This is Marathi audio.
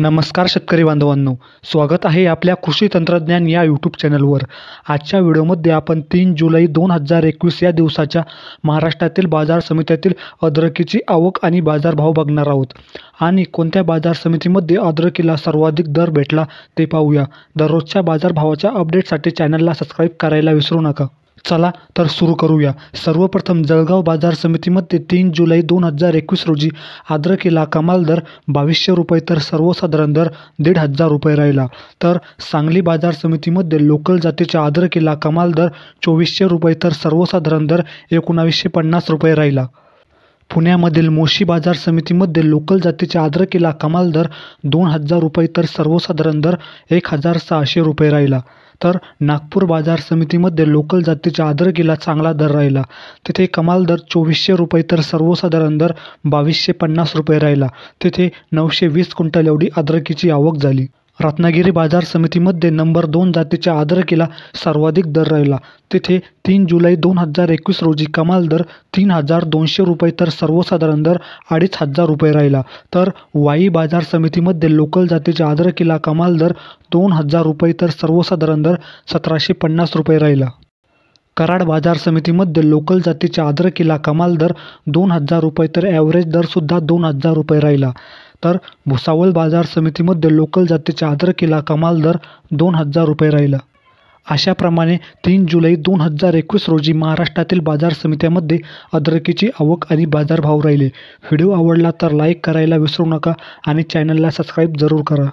नमस्कार शेतकरी बांधवांनो स्वागत आहे आपल्या कृषी तंत्रज्ञान या यूट्यूब चॅनलवर आजच्या व्हिडिओमध्ये आपण तीन जुलै दोन हजार एकवीस या दिवसाच्या महाराष्ट्रातील बाजार समित्यातील अद्रकीची आवक आणि बाजारभाव बघणार आहोत आणि कोणत्या बाजार समितीमध्ये अद्रकीला सर्वाधिक दर भेटला ते पाहूया दररोजच्या बाजारभावाच्या अपडेटसाठी चॅनलला सबस्क्राईब करायला विसरू नका चला तर सुरू करूया सर्वप्रथम जळगाव बाजार समितीमध्ये तीन जुलै दोन हजार एकवीस रोजी आद्र केला कमाल दर बावीसशे रुपये तर सर्वसाधारण दर दीड हजार रुपये राहिला तर सांगली बाजार समितीमध्ये लोकल जातीच्या आद्र केला कमाल दर चोवीसशे रुपये तर सर्वसाधारण दर एकोणावीसशे पन्नास रुपये राहिला पुण्यामधील मोशी बाजार समितीमध्ये लोकल जातीच्या केला कमाल दर दोन हजार रुपये तर सर्वसाधारण दर एक हजार सहाशे रुपये राहिला तर नागपूर बाजार समितीमध्ये लोकल जातीच्या अद्रकीला चांगला दर राहिला तिथे कमाल दर चोवीसशे रुपये तर सर्वसाधारण दर बावीसशे पन्नास रुपये राहिला तिथे नऊशे वीस क्विंटल एवढी अद्रकीची आवक झाली रत्नागिरी बाजार समितीमध्ये नंबर दोन जातीच्या आदरकीला सर्वाधिक दर राहिला तिथे तीन जुलै दोन हजार एकवीस रोजी कमाल दर तीन हजार दोनशे रुपये तर सर्वसाधारण दर अडीच हजार रुपये राहिला तर वाई बाजार समितीमध्ये लोकल जातीच्या आदरकीला कमाल दर दोन हजार रुपये तर सर्वसाधारण दर सतराशे पन्नास रुपये राहिला कराड बाजार समितीमध्ये लोकल जातीच्या आदरकीला कमाल दर दोन हजार रुपये तर ॲव्हरेज दरसुद्धा दोन हजार रुपये राहिला तर भुसावळ बाजार समितीमध्ये लोकल जातीच्या अद्रकीला कमाल दर दोन हजार रुपये राहिला अशाप्रमाणे तीन जुलै दोन हजार एकवीस रोजी महाराष्ट्रातील बाजार समित्यामध्ये अद्रकीची आवक आणि बाजारभाव राहिले व्हिडिओ आवडला तर लाईक करायला विसरू नका आणि चॅनलला सबस्क्राईब जरूर करा